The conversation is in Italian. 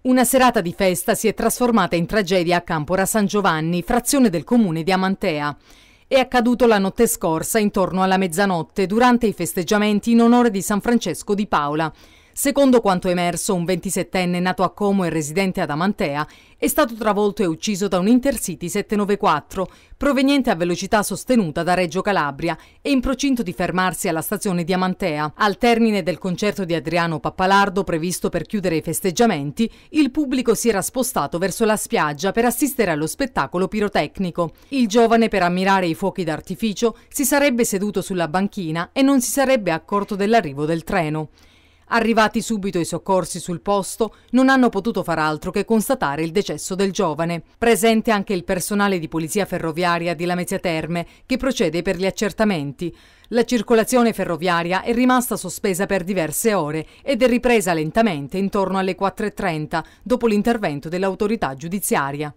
Una serata di festa si è trasformata in tragedia a Campora San Giovanni, frazione del comune di Amantea. È accaduto la notte scorsa intorno alla mezzanotte durante i festeggiamenti in onore di San Francesco di Paola. Secondo quanto emerso, un 27enne nato a Como e residente ad Amantea è stato travolto e ucciso da un Intercity 794 proveniente a velocità sostenuta da Reggio Calabria e in procinto di fermarsi alla stazione di Amantea. Al termine del concerto di Adriano Pappalardo previsto per chiudere i festeggiamenti, il pubblico si era spostato verso la spiaggia per assistere allo spettacolo pirotecnico. Il giovane per ammirare i fuochi d'artificio si sarebbe seduto sulla banchina e non si sarebbe accorto dell'arrivo del treno. Arrivati subito i soccorsi sul posto, non hanno potuto far altro che constatare il decesso del giovane. Presente anche il personale di polizia ferroviaria di Lamezia Terme, che procede per gli accertamenti. La circolazione ferroviaria è rimasta sospesa per diverse ore ed è ripresa lentamente intorno alle 4.30, dopo l'intervento dell'autorità giudiziaria.